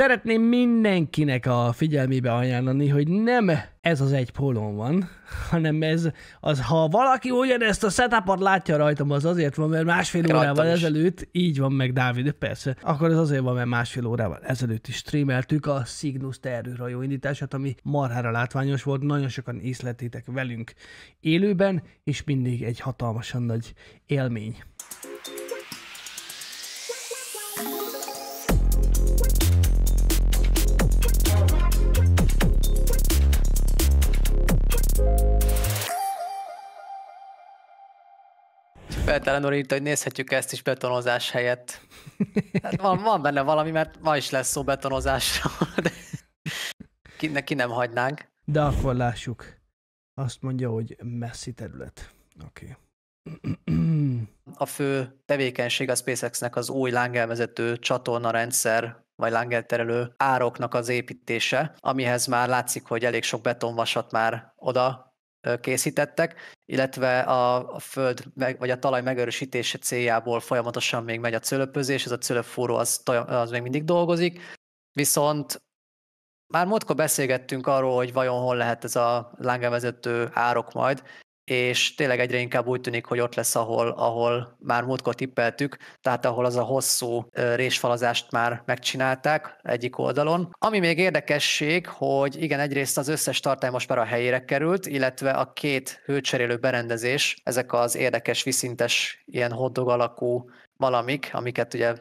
Szeretném mindenkinek a figyelmébe ajánlani, hogy nem ez az egy pólón van, hanem ez, az, ha valaki ugyanezt a setupot látja rajtam, az azért van, mert másfél Rattam órával is. ezelőtt, így van meg Dávid, persze, akkor ez azért van, mert másfél órával ezelőtt is streameltük a Cygnus terrőrajó indítását, ami marhára látványos volt, nagyon sokan észletétek velünk élőben, és mindig egy hatalmasan nagy élmény. lehet írta, hogy nézhetjük ezt is betonozás helyett. Hát van, van benne valami, mert ma is lesz szó betonozásra, de ki, ne, ki nem hagynánk. De akkor lássuk. Azt mondja, hogy messzi terület. Oké. Okay. A fő tevékenység a SpaceX-nek az új lángelvezető csatorna rendszer vagy lángelterelő ároknak az építése, amihez már látszik, hogy elég sok betonvasat már oda készítettek, illetve a, a föld meg, vagy a talaj megerősítése céljából folyamatosan még megy a cölöpözés, ez a cölöpforró az, az még mindig dolgozik, viszont már múltkor beszélgettünk arról, hogy vajon hol lehet ez a lángevezető árok majd, és tényleg egyre inkább úgy tűnik, hogy ott lesz, ahol, ahol már múltkor tippeltük, tehát ahol az a hosszú résfalazást már megcsinálták egyik oldalon. Ami még érdekesség, hogy igen, egyrészt az összes tartály most már a helyére került, illetve a két hőcserélő berendezés, ezek az érdekes, viszintes, ilyen hoddog alakú valamik, amiket ugye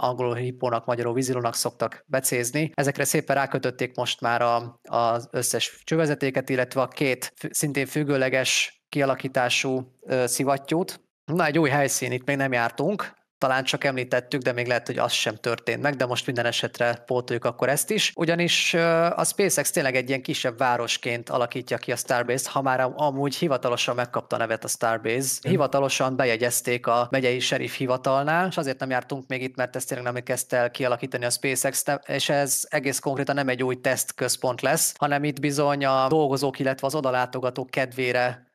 angolul hipónak, magyarul vízilónak szoktak becézni. Ezekre szépen rákötötték most már a, az összes csővezetéket, illetve a két szintén függőleges kialakítású szivattyút. Na, egy új helyszín, itt még nem jártunk, talán csak említettük, de még lehet, hogy az sem történt meg, de most minden esetre pótoljuk akkor ezt is. Ugyanis a SpaceX tényleg egy ilyen kisebb városként alakítja ki a Starbase-t, ha már amúgy hivatalosan megkapta a nevet a Starbase. Mm. Hivatalosan bejegyezték a megyei serif hivatalnál, és azért nem jártunk még itt, mert ezt tényleg nem kezdte el kialakítani a SpaceX, és ez egész konkrétan nem egy új tesztközpont lesz, hanem itt bizony a dolgozók, illetve az odalátogatók kedvére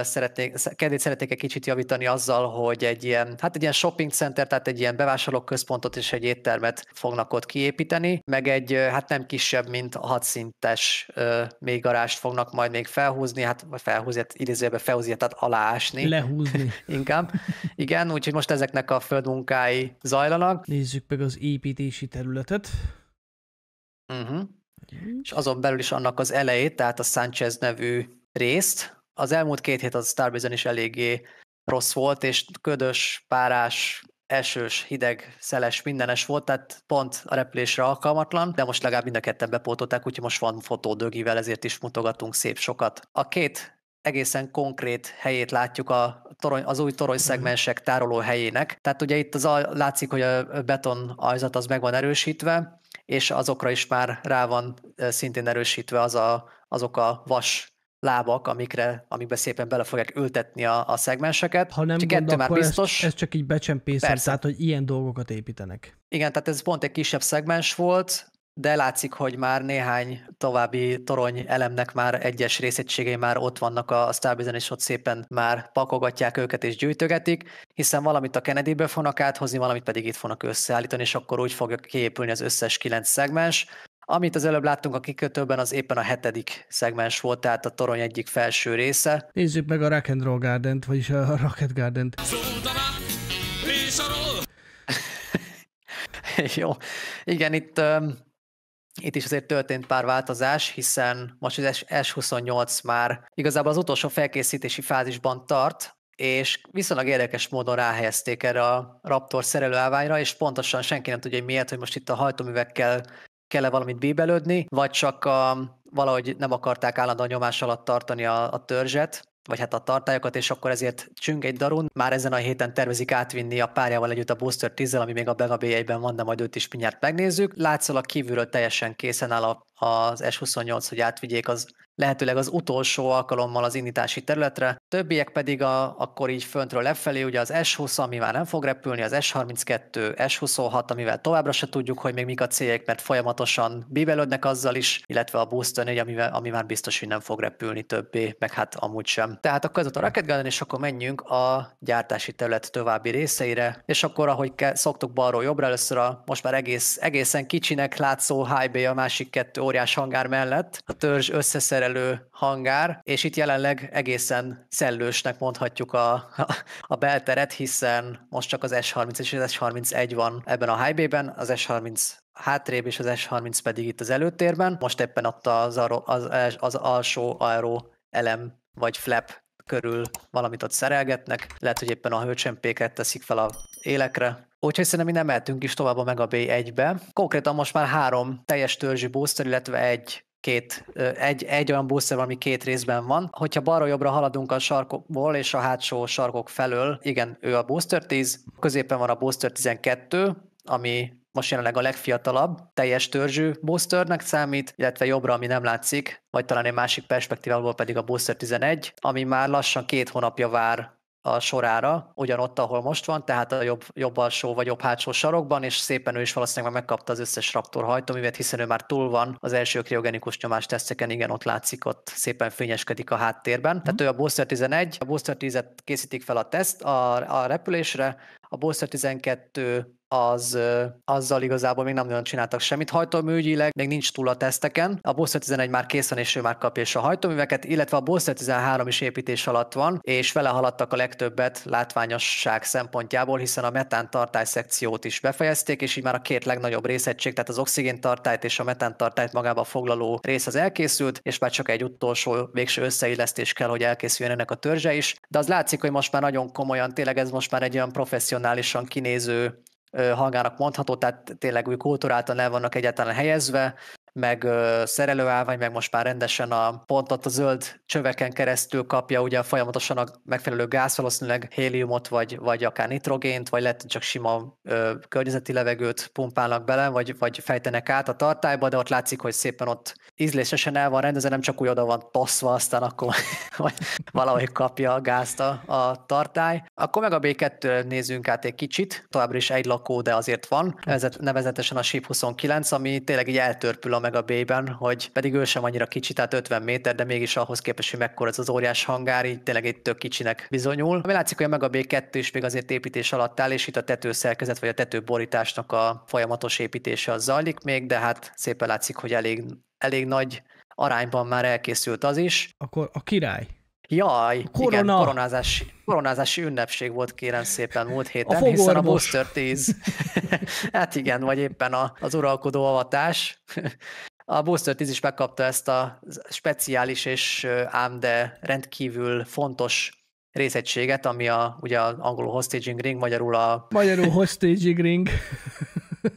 szeretnék, kedvét szeretnék egy kicsit javítani azzal, hogy egy ilyen, hát egy ilyen shopping center, tehát egy ilyen bevásárlóközpontot és egy éttermet fognak ott kiépíteni, meg egy, hát nem kisebb, mint a hatszintes még garást fognak majd még felhúzni, hát felhúzni, hát idézőjelben felhúzni, tehát aláásni. Lehúzni. Inkább. Igen, úgyhogy most ezeknek a földmunkái zajlanak. Nézzük meg az építési területet. Uh-huh. És azon belül is annak az elejét, tehát a Sanchez nevű részt, az elmúlt két hét az Starbizon is eléggé rossz volt, és ködös, párás, esős, hideg, szeles, mindenes volt, tehát pont a repülésre alkalmatlan, de most legalább mind a ketten bepótolták, úgyhogy most van fotódögivel, ezért is mutogatunk szép sokat. A két egészen konkrét helyét látjuk a torony, az új torony mhm. szegmensek tároló helyének. Tehát ugye itt az a, látszik, hogy a beton ajzat az meg van erősítve, és azokra is már rá van szintén erősítve az a, azok a vas lábak, amikre, amikbe szépen bele fogják ültetni a, a szegmenseket. Ha nem csak gond, már biztos. Ez, ez csak így becsempészem, tehát hogy ilyen dolgokat építenek. Igen, tehát ez pont egy kisebb szegmens volt, de látszik, hogy már néhány további torony elemnek már egyes részegységei már ott vannak a Starbizen, és ott szépen már pakogatják őket és gyűjtögetik, hiszen valamit a kennedy ből fognak áthozni, valamit pedig itt fognak összeállítani, és akkor úgy fogja kiépülni az összes kilenc szegmens, amit az előbb láttunk a kikötőben, az éppen a hetedik szegmens volt, tehát a torony egyik felső része. Nézzük meg a Rock and Roll garden vagyis a Rocket garden Jó, igen, itt, um, itt is azért történt pár változás, hiszen most az S28 már igazából az utolsó felkészítési fázisban tart, és viszonylag érdekes módon ráhelyezték erre a Raptor szerelőállványra, és pontosan senki nem tudja, hogy miért, hogy most itt a hajtóművekkel kell-e valamit bíbelődni, vagy csak a, valahogy nem akarták állandó nyomás alatt tartani a, a törzset, vagy hát a tartályokat, és akkor ezért csüng egy darun. Már ezen a héten tervezik átvinni a párjával együtt a Booster 10 ami még a Bega b ben van, de majd őt is mindjárt megnézzük. Látszólag kívülről teljesen készen áll a, az S28, hogy átvigyék az lehetőleg az utolsó alkalommal az indítási területre, többiek pedig a, akkor így föntről lefelé, ugye az S20, ami már nem fog repülni, az S32, S26, amivel továbbra se tudjuk, hogy még mik a céljek, mert folyamatosan bíbelődnek azzal is, illetve a Booster 4, ami, ami már biztos, hogy nem fog repülni többé, meg hát amúgy sem. Tehát akkor ez a Rocket Garden, és akkor menjünk a gyártási terület további részeire, és akkor ahogy ke- szoktuk balról jobbra, először a most már egész, egészen kicsinek látszó HB a másik kettő óriás hangár mellett, a törzs összeszerel megfelelő hangár, és itt jelenleg egészen szellősnek mondhatjuk a, a, a belteret, hiszen most csak az S30 és az S31 van ebben a highway-ben, az S30 hátrébb, és az S30 pedig itt az előtérben. Most éppen ott az, az, az alsó aero elem vagy flap körül valamit ott szerelgetnek, lehet, hogy éppen a hőcsempéket teszik fel a élekre, Úgyhogy szerintem mi nem mehetünk is tovább a Mega B1-be. Konkrétan most már három teljes törzsi booster, illetve egy két, egy, egy olyan booster ami két részben van. Hogyha balra jobbra haladunk a sarkokból és a hátsó sarkok felől, igen, ő a booster 10, középen van a booster 12, ami most jelenleg a legfiatalabb, teljes törzsű boosternek számít, illetve jobbra, ami nem látszik, vagy talán egy másik perspektívából pedig a booster 11, ami már lassan két hónapja vár a sorára, ugyanott, ahol most van, tehát a jobb, jobb alsó vagy jobb hátsó sarokban, és szépen ő is valószínűleg már megkapta az összes Raptor hajtóművet, hiszen ő már túl van az első kriogenikus nyomás teszteken, igen, ott látszik, ott szépen fényeskedik a háttérben. Mm. Tehát ő a Booster 11, a Booster 10-et készítik fel a teszt a, a repülésre, a Booster 12 az, azzal igazából még nem nagyon csináltak semmit. Hajtóműgyileg még nincs túl a teszteken. A Boss 11 már készen és ő már kapja is a hajtóműveket, illetve a Boss 13 is építés alatt van, és vele haladtak a legtöbbet látványosság szempontjából, hiszen a metán tartály szekciót is befejezték, és így már a két legnagyobb részegység, tehát az oxigén tartályt és a metán tartályt magába foglaló rész az elkészült, és már csak egy utolsó végső összeillesztés kell, hogy elkészüljön ennek a törzse is. De az látszik, hogy most már nagyon komolyan, tényleg ez most már egy olyan professzionálisan kinéző hangának mondható, tehát tényleg új kultúráltan el vannak egyáltalán helyezve, meg szerelőállvány, meg most már rendesen a pontot a zöld csöveken keresztül kapja ugye folyamatosan a megfelelő gáz, valószínűleg héliumot, vagy, vagy akár nitrogént, vagy lehet csak sima ö, környezeti levegőt pumpálnak bele, vagy, vagy fejtenek át a tartályba, de ott látszik, hogy szépen ott ízlésesen el van rendezve, nem csak úgy oda van toszva, aztán akkor vagy valahogy kapja a gázt a, a tartály. Akkor meg a B2 nézzünk át egy kicsit, továbbra is egy lakó, de azért van, hát. nevezetesen a SIP 29, ami tényleg így eltörpül a meg a B-ben, hogy pedig ő sem annyira kicsi, tehát 50 méter, de mégis ahhoz képest, hogy mekkora ez az óriás hangár, így tényleg egy tök kicsinek bizonyul. Ami látszik, hogy a meg a B2 is még azért építés alatt áll, és itt a tetőszerkezet vagy a tetőborításnak a folyamatos építése az zajlik még, de hát szépen látszik, hogy elég, elég nagy arányban már elkészült az is. Akkor a király Jaj, Korona. igen, koronázási, koronázási ünnepség volt kérem szépen múlt héten, a hiszen a Booster 10, hát igen, vagy éppen a, az uralkodó avatás, a Booster 10 is megkapta ezt a speciális és ám de rendkívül fontos részegységet, ami a, ugye az angolul hostaging ring, magyarul a... Magyarul hostaging ring.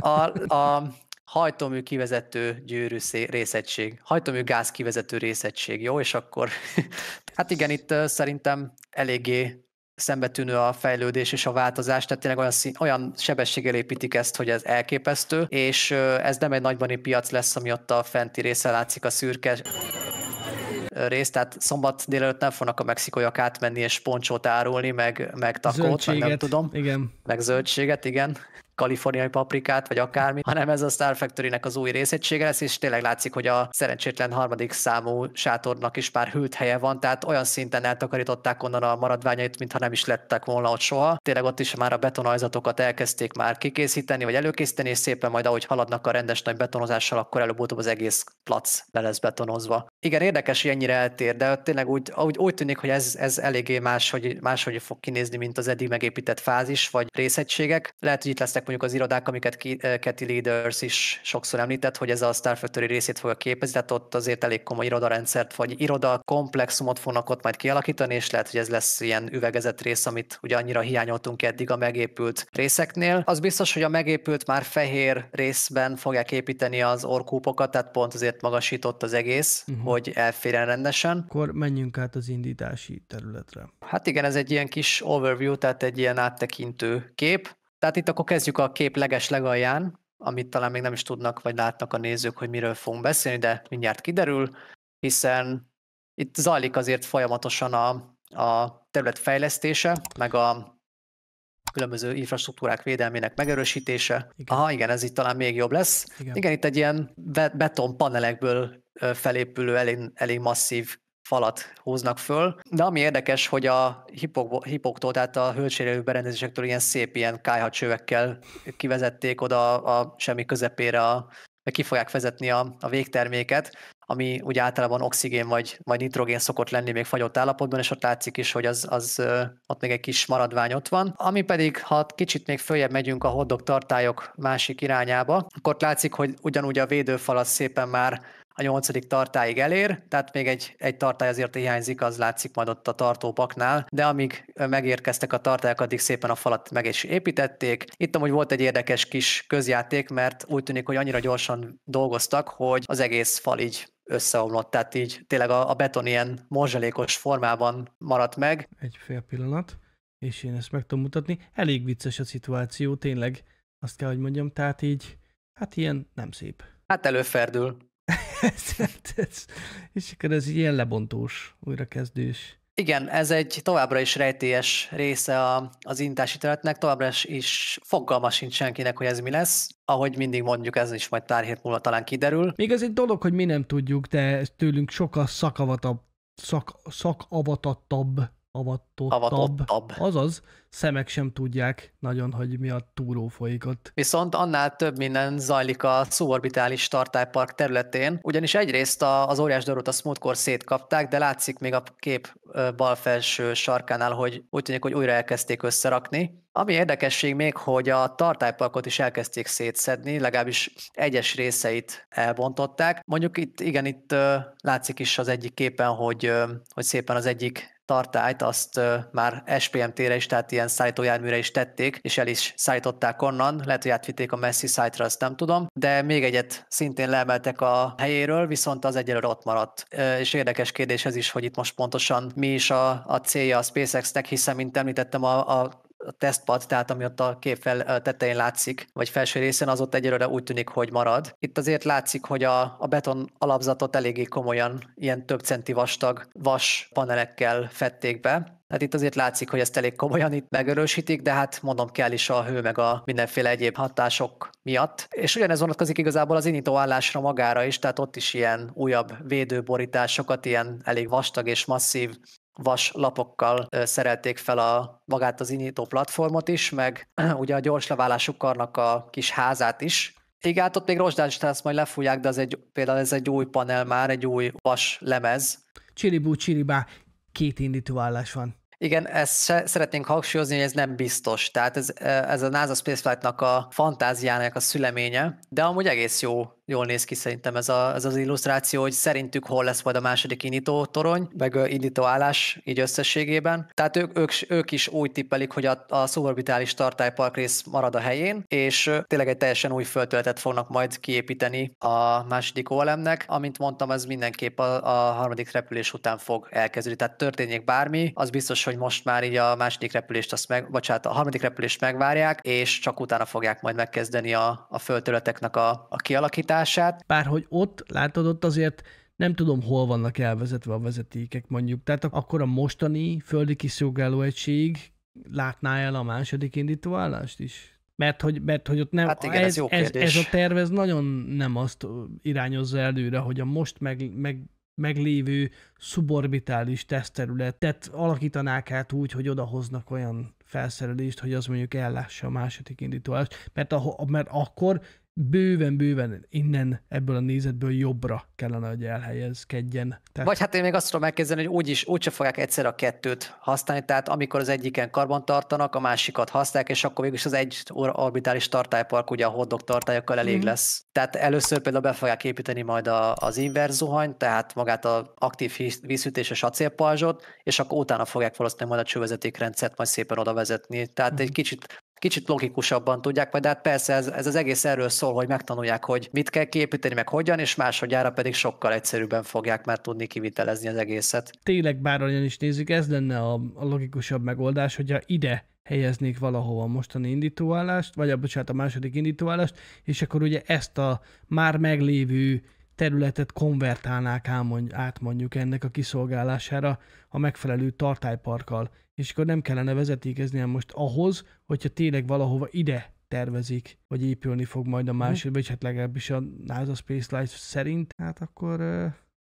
A, a hajtómű kivezető gyűrű részegység, hajtómű gáz kivezető részegység, jó? És akkor, hát igen, itt szerintem eléggé szembetűnő a fejlődés és a változás, tehát tényleg olyan, szín, olyan sebességgel építik ezt, hogy ez elképesztő, és ez nem egy nagybani piac lesz, ami ott a fenti része látszik a szürke részt, tehát szombat délelőtt nem fognak a mexikóiak átmenni és poncsót árulni, meg, meg takót, meg nem tudom. Igen. Meg zöldséget, igen kaliforniai paprikát, vagy akármi, hanem ez a Star Factory-nek az új részegysége lesz, és tényleg látszik, hogy a szerencsétlen harmadik számú sátornak is pár hűlt helye van, tehát olyan szinten eltakarították onnan a maradványait, mintha nem is lettek volna ott soha. Tényleg ott is már a betonajzatokat elkezdték már kikészíteni, vagy előkészíteni, és szépen majd ahogy haladnak a rendes nagy betonozással, akkor előbb-utóbb az egész plac le lesz betonozva. Igen, érdekes, hogy ennyire eltér, de tényleg úgy, úgy, úgy tűnik, hogy ez, ez eléggé máshogy, máshogy fog kinézni, mint az eddig megépített fázis, vagy részegységek. Lehet, hogy itt lesznek ezek mondjuk az irodák, amiket Keti eh, Leaders is sokszor említett, hogy ez a Star Factory részét fogja képezni, tehát ott azért elég komoly irodarendszert, vagy iroda komplexumot fognak ott majd kialakítani, és lehet, hogy ez lesz ilyen üvegezett rész, amit ugye annyira hiányoltunk eddig a megépült részeknél. Az biztos, hogy a megépült már fehér részben fogják építeni az orkúpokat, tehát pont azért magasított az egész, uh-huh. hogy elférjen rendesen. Akkor menjünk át az indítási területre. Hát igen, ez egy ilyen kis overview, tehát egy ilyen áttekintő kép. Tehát itt akkor kezdjük a kép leges legalján, amit talán még nem is tudnak, vagy látnak a nézők, hogy miről fogunk beszélni, de mindjárt kiderül, hiszen itt zajlik azért folyamatosan a, a terület fejlesztése, meg a különböző infrastruktúrák védelmének megerősítése. Igen. Aha, igen, ez itt talán még jobb lesz. Igen, igen itt egy ilyen beton panelekből felépülő, elég, elég masszív falat húznak föl. De ami érdekes, hogy a hipok, hipoktól, tehát a hölgysérelő berendezésektől ilyen szép ilyen kájhacsövekkel kivezették oda a, a semmi közepére, a, ki fogják vezetni a, a végterméket, ami ugye általában oxigén vagy, vagy nitrogén szokott lenni még fagyott állapotban, és ott látszik is, hogy az, az ott még egy kis maradvány ott van. Ami pedig, ha kicsit még följebb megyünk a hoddog tartályok másik irányába, akkor látszik, hogy ugyanúgy a védőfal az szépen már a nyolcadik tartáig elér, tehát még egy, egy tartály azért hiányzik, az látszik majd ott a tartópaknál, de amíg megérkeztek a tartályok, addig szépen a falat meg is építették. Itt amúgy volt egy érdekes kis közjáték, mert úgy tűnik, hogy annyira gyorsan dolgoztak, hogy az egész fal így összeomlott, tehát így tényleg a, a beton ilyen morzsalékos formában maradt meg. Egy fél pillanat, és én ezt meg tudom mutatni. Elég vicces a szituáció, tényleg azt kell, hogy mondjam, tehát így, hát ilyen nem szép. Hát előferdül. és akkor ez ilyen lebontós, újrakezdős. Igen, ez egy továbbra is rejtélyes része a, az intási területnek, továbbra is fogalma sincs senkinek, hogy ez mi lesz. Ahogy mindig mondjuk, ez is majd pár hét múlva talán kiderül. Még ez egy dolog, hogy mi nem tudjuk, de tőlünk sokkal szakavatabb, szak, szakavatattabb avatottabb. avatottabb. Azaz, szemek sem tudják nagyon, hogy mi a túró folyik ott. Viszont annál több minden zajlik a szuborbitális tartálypark területén, ugyanis egyrészt az óriás darut a smoothkor szétkapták, de látszik még a kép bal felső sarkánál, hogy úgy tűnik, hogy újra elkezdték összerakni. Ami érdekesség még, hogy a tartályparkot is elkezdték szétszedni, legalábbis egyes részeit elbontották. Mondjuk itt, igen, itt látszik is az egyik képen, hogy, hogy szépen az egyik tartályt azt már SPMT-re is, tehát ilyen szállítójárműre is tették, és el is szállították onnan, lehet, hogy átvitték a Messi szájtra, azt nem tudom, de még egyet szintén leemeltek a helyéről, viszont az egyelőre ott maradt. És érdekes kérdés ez is, hogy itt most pontosan mi is a, a célja a SpaceX-nek, hiszen, mint említettem, a, a a tesztpad, tehát ami ott a kép fel, tetején látszik, vagy felső részen, az ott egyelőre úgy tűnik, hogy marad. Itt azért látszik, hogy a, a beton alapzatot eléggé komolyan ilyen több centi vastag vas panelekkel fették be, Hát itt azért látszik, hogy ezt elég komolyan itt megerősítik, de hát mondom kell is a hő meg a mindenféle egyéb hatások miatt. És ugyanez vonatkozik igazából az állásra magára is, tehát ott is ilyen újabb védőborításokat, ilyen elég vastag és masszív vas lapokkal szerelték fel a, magát az inyító platformot is, meg ugye a gyors leválásukarnak karnak a kis házát is. Igen, hát ott még rozsdás, tehát ezt majd lefújják, de az egy, például ez egy új panel már, egy új vas lemez. Csiribú, csiribá, két indítóállás van. Igen, ezt se, szeretnénk hangsúlyozni, hogy ez nem biztos. Tehát ez, e, ez a NASA Spaceflight-nak a fantáziának a szüleménye, de amúgy egész jó jól néz ki szerintem ez, a, ez az illusztráció, hogy szerintük hol lesz majd a második indító torony, meg indító állás így összességében. Tehát ők, ők, ők is úgy tippelik, hogy a, a szuborbitális tartálypark rész marad a helyén, és tényleg egy teljesen új föltöltet fognak majd kiépíteni a második OLM-nek. Amint mondtam, ez mindenképp a, a harmadik repülés után fog elkezdődni. Tehát történjék bármi, az biztos, hogy most már így a második repülést, azt meg, bocsánat, a harmadik repülést megvárják, és csak utána fogják majd megkezdeni a, a földterületeknek a, a kialakítását hajtását. Bár hogy ott, látod, ott azért nem tudom, hol vannak elvezetve a vezetékek mondjuk. Tehát akkor a mostani földi kiszolgáló egység látná el a második indítóállást is? Mert hogy, mert hogy ott nem, hát igen, ez, ez, jó ez, ez a terv ez nagyon nem azt irányozza előre, hogy a most meg, meg, meglévő szuborbitális tesztterületet alakítanák át úgy, hogy odahoznak olyan felszerelést, hogy az mondjuk ellássa a második indítóállást. mert, a, mert akkor bőven-bőven innen, ebből a nézetből jobbra kellene, hogy elhelyezkedjen. Tehát... Vagy hát én még azt tudom elképzelni, hogy úgyis úgyse fogják egyszer a kettőt használni, tehát amikor az egyiken karban tartanak, a másikat használják, és akkor végülis az egy orbitális tartálypark, ugye a hordok tartályokkal elég mm. lesz. Tehát először például be fogják építeni majd a, az inverz zuhany, tehát magát az aktív vízütéses acélpajzsot, és akkor utána fogják valószínűleg majd a csővezetékrendszert majd szépen oda vezetni. Tehát mm. egy mhm. kicsit kicsit logikusabban tudják majd, de hát persze ez, ez az egész erről szól, hogy megtanulják, hogy mit kell kiépíteni, meg hogyan, és másodjára pedig sokkal egyszerűbben fogják már tudni kivitelezni az egészet. Tényleg bárhogyan is nézzük, ez lenne a, a logikusabb megoldás, hogyha ide helyeznék valahova a mostani indítóállást, vagy a, bocsánat, a második indítóállást, és akkor ugye ezt a már meglévő területet konvertálnák át mondjuk ennek a kiszolgálására a megfelelő tartályparkkal. És akkor nem kellene vezetékezni, most ahhoz, hogyha tényleg valahova ide tervezik, vagy épülni fog majd a másik, mhm. vagy hát legalábbis a NASA Space Life szerint, hát akkor,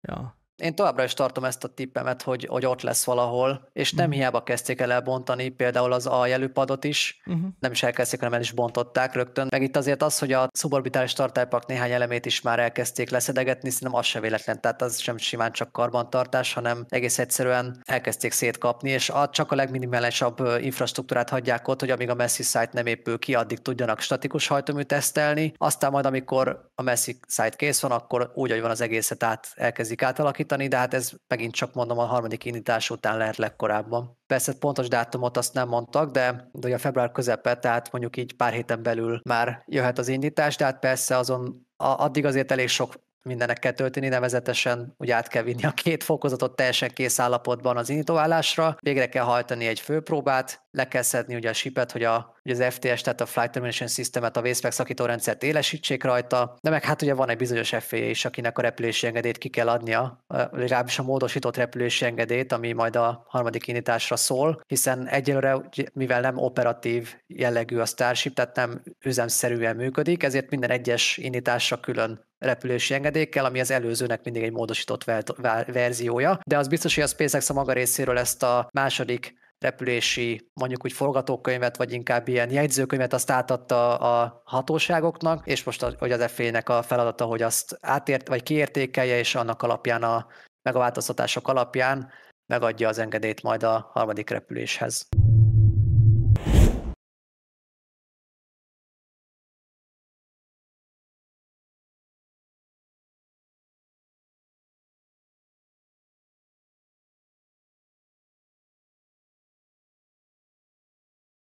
ja, én továbbra is tartom ezt a tippemet, hogy, hogy ott lesz valahol, és nem uh-huh. hiába kezdték el elbontani például az A jelűpadot is, uh-huh. nem is elkezdték, hanem el is bontották rögtön. Meg itt azért az, hogy a szuborbitális tartálypak néhány elemét is már elkezdték leszedegetni, szerintem az sem véletlen, tehát az sem simán csak karbantartás, hanem egész egyszerűen elkezdték szétkapni, és a, csak a legminimálisabb infrastruktúrát hagyják ott, hogy amíg a Messi site nem épül ki, addig tudjanak statikus hajtómű tesztelni, aztán majd amikor a Messi site kész van, akkor úgy, hogy van az egészet át, elkezdik átalakítani, indítani, de hát ez megint csak mondom a harmadik indítás után lehet legkorábban. Persze pontos dátumot azt nem mondtak, de, de a február közepe, tehát mondjuk így pár héten belül már jöhet az indítás, de hát persze azon a, addig azért elég sok mindennek kell történni, nevezetesen ugye át kell vinni a két fokozatot teljesen kész állapotban az indítóállásra, végre kell hajtani egy főpróbát, le kell szedni ugye a sipet, hogy, a, hogy az FTS, tehát a Flight Termination Systemet, a vészpek szakító rendszert élesítsék rajta, de meg hát ugye van egy bizonyos FAA is, akinek a repülési engedélyt ki kell adnia, legalábbis a módosított repülési engedélyt, ami majd a harmadik indításra szól, hiszen egyelőre, mivel nem operatív jellegű a Starship, tehát nem üzemszerűen működik, ezért minden egyes indításra külön repülési engedékkel, ami az előzőnek mindig egy módosított verziója, de az biztos, hogy a SpaceX a maga részéről ezt a második repülési, mondjuk úgy forgatókönyvet, vagy inkább ilyen jegyzőkönyvet azt átadta a hatóságoknak, és most hogy az FA-nek a feladata, hogy azt átért, vagy kiértékelje, és annak alapján a meg a változtatások alapján megadja az engedélyt majd a harmadik repüléshez.